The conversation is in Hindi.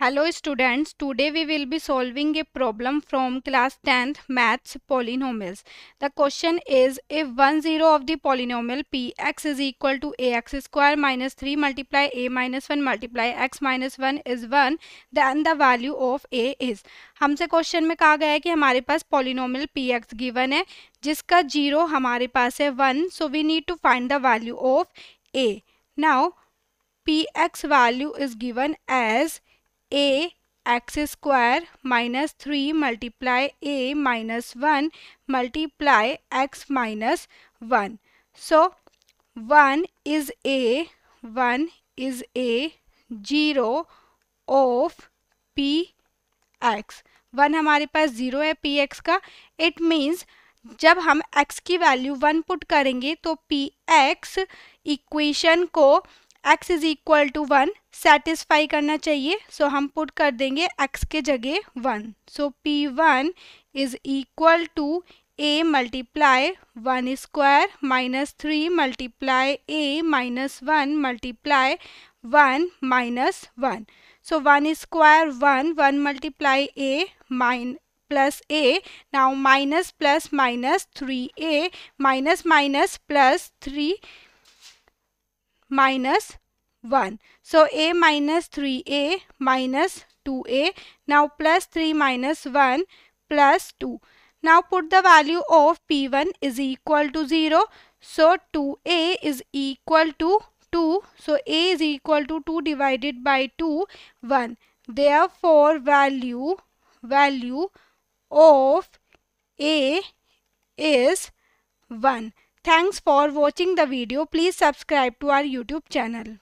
Hello students today we will be solving a problem from class tenth maths polynomials the question is a one zero of the polynomial P x is equal to a x square minus three multiply a minus one multiply x minus one is one then the value of a is हमसे क्वेश्चन में कहा गया है कि हमारे पास पोलिनोमल पी एक्स गिवन है जिसका जीरो हमारे पास है one so we need to find the value of a now P x value is given as a x square minus three multiply a minus one multiply x minus one so one is a one is a zero of P x one हमारे पास ज़ीरो है पी एक्स का इट मीन्स जब हम x की वैल्यू वन पुट करेंगे तो पी एक्स इक्वेशन को x is equal to one satisfy करना चाहिए सो so हम पुट कर देंगे x के जगह one so P one is equal to a multiply one square minus three multiply a minus one multiply one minus one so one square one one multiply a mine plus a now minus plus minus three a minus minus plus three minus 1. So a minus 3a minus 2a. Now plus 3 minus 1 plus 2. Now put the value of P1 is equal to 0. So 2a is equal to 2. So a is equal to 2 divided by 2, 1. Therefore value, value of a is 1. Thanks for watching the video. Please subscribe to our YouTube channel.